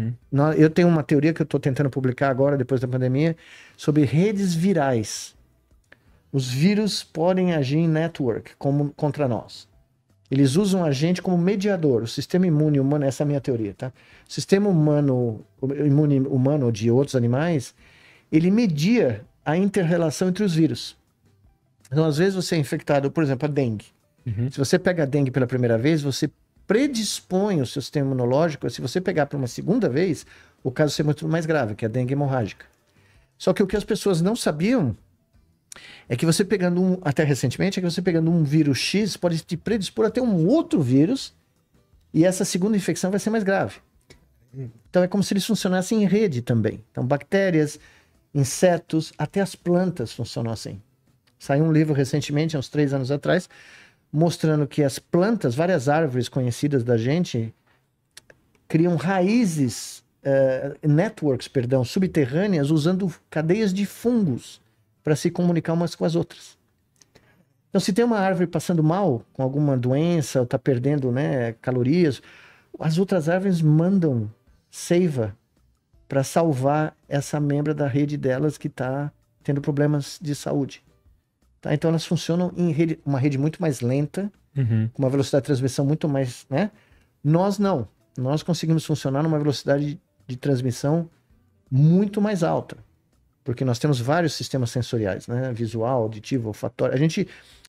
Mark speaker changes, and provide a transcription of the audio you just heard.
Speaker 1: Uhum. Eu tenho uma teoria que eu estou tentando publicar agora, depois da pandemia, sobre redes virais. Os vírus podem agir em network como, contra nós. Eles usam a gente como mediador. O sistema imune humano, essa é a minha teoria, tá? O sistema humano, imune humano de outros animais, ele media a interrelação entre os vírus. Então, às vezes você é infectado, por exemplo, a dengue. Uhum. Se você pega a dengue pela primeira vez, você predispõe o seu sistema imunológico, se você pegar para uma segunda vez, o caso ser muito mais grave, que é a dengue hemorrágica. Só que o que as pessoas não sabiam é que você pegando um, até recentemente, é que você pegando um vírus X pode te predispor até um outro vírus e essa segunda infecção vai ser mais grave. Então é como se eles funcionassem em rede também. Então bactérias, insetos, até as plantas funcionam assim. Saiu um livro recentemente, há uns três anos atrás, mostrando que as plantas, várias árvores conhecidas da gente, criam raízes, uh, networks, perdão, subterrâneas, usando cadeias de fungos para se comunicar umas com as outras. Então, se tem uma árvore passando mal, com alguma doença, ou está perdendo né, calorias, as outras árvores mandam seiva para salvar essa membra da rede delas que está tendo problemas de saúde. Tá? Então elas funcionam em rede, uma rede muito mais lenta, uhum. com uma velocidade de transmissão muito mais. Né? Nós não. Nós conseguimos funcionar numa velocidade de transmissão muito mais alta. Porque nós temos vários sistemas sensoriais, né? Visual, auditivo, olfatório. A gente